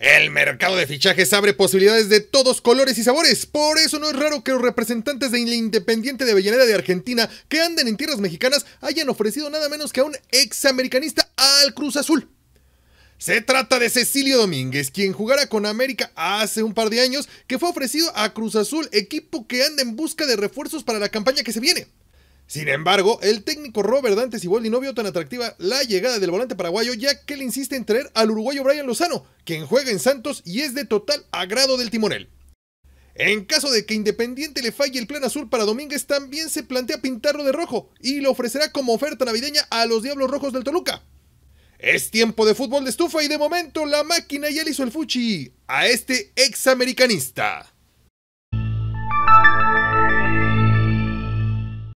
El mercado de fichajes abre posibilidades de todos colores y sabores, por eso no es raro que los representantes la Independiente de Avellaneda de Argentina que andan en tierras mexicanas hayan ofrecido nada menos que a un examericanista al Cruz Azul. Se trata de Cecilio Domínguez, quien jugara con América hace un par de años, que fue ofrecido a Cruz Azul, equipo que anda en busca de refuerzos para la campaña que se viene. Sin embargo, el técnico Robert y Boldi no vio tan atractiva la llegada del volante paraguayo, ya que le insiste en traer al uruguayo Brian Lozano, quien juega en Santos y es de total agrado del timonel. En caso de que Independiente le falle el plan azul para Domínguez, también se plantea pintarlo de rojo y lo ofrecerá como oferta navideña a los Diablos Rojos del Toluca. Es tiempo de fútbol de estufa y de momento la máquina ya le hizo el fuchi a este examericanista.